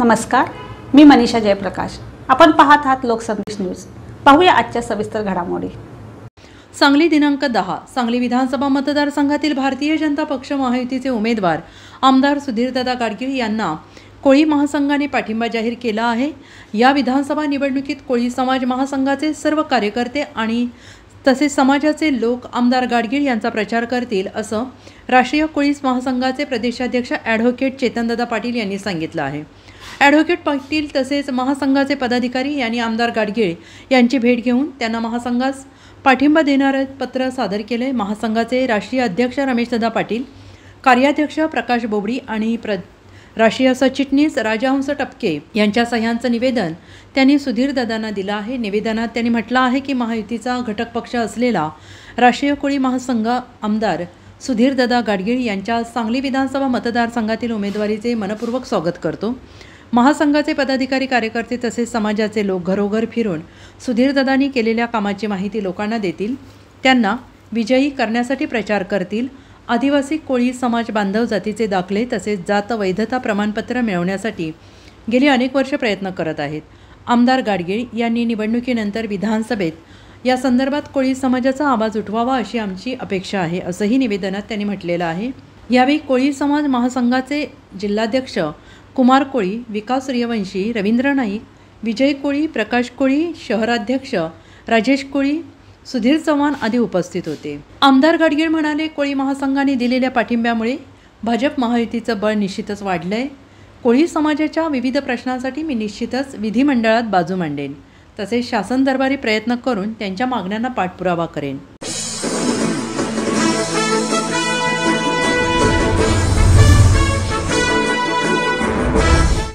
नमस्कार मी मनीषा जयप्रकाश आपण पाहत आहात लोकसंदेश न्यूज पाहूया आजच्या सविस्तर घडामोडी सांगली दिनांक दहा सांगली विधानसभा मतदारसंघातील भारतीय जनता पक्ष महायुतीचे उमेदवार आमदार सुधीरदादा गाडगीळ यांना कोळी महासंघाने पाठिंबा जाहीर केला आहे या विधानसभा निवडणुकीत कोळी समाज महासंघाचे सर्व कार्यकर्ते आणि तसेच समाजाचे लोक आमदार गाडगीळ यांचा प्रचार करतील असं राष्ट्रीय कोळी महासंघाचे प्रदेशाध्यक्ष ॲडव्होकेट चेतनदादा पाटील यांनी सांगितलं आहे ॲडव्होकेट पाटील तसेच महासंघाचे पदाधिकारी यांनी आमदार गाडगीळ यांची भेट घेऊन त्यांना महासंघास पाठिंबा देणारं पत्र सादर केले महासंघाचे राष्ट्रीय अध्यक्ष रमेशदा पाटील कार्याध्यक्ष प्रकाश बोबडी आणि प्र राष्ट्रीय सचिटणीस राजहंस टपके यांच्या सह्यांचं निवेदन त्यांनी सुधीर दादांना दिलं आहे निवेदनात त्यांनी म्हटलं आहे की महायुतीचा घटक पक्ष असलेला राष्ट्रीय कोळी महासंघ आमदार सुधीर सुधीरदादा गाडगीळ यांच्या सांगली विधानसभा मतदारसंघातील उमेदवारीचे मनपूर्वक स्वागत करतो महासंघाचे पदाधिकारी कार्यकर्ते तसेच समाजाचे लोक घरोघर फिरून सुधीरदादांनी केलेल्या कामाची माहिती लोकांना देतील त्यांना विजयी करण्यासाठी प्रचार करतील आदिवासी कोळी समाज बांधव जातीचे दाखले तसेच जात वैधता प्रमाणपत्र मिळवण्यासाठी गेली अनेक वर्ष प्रयत्न करत आहेत आमदार गाडगीळ यांनी निवडणुकीनंतर विधानसभेत या संदर्भात कोळी समाजाचा आवाज उठवावा अशी आमची अपेक्षा आहे असंही निवेदनात त्यांनी म्हटलेलं आहे यावेळी कोळी समाज महासंघाचे जिल्हाध्यक्ष कुमार कोळी विकास सूर्यवंशी रवींद्र नाईक विजय कोळी प्रकाश कोळी शहराध्यक्ष राजेश कोळी सुधीर चव्हाण आदी उपस्थित होते आमदार गाडगीळ म्हणाले कोळी महासंघाने दिलेल्या पाठिंब्यामुळे भाजप महायुतीचं बळ निश्चितच वाढलं आहे कोळी समाजाच्या विविध प्रश्नांसाठी मी निश्चितच विधिमंडळात बाजू मांडेन तसेच शासन दरबारी प्रयत्न करून त्यांच्या मागण्यांना पाठपुरावा करेन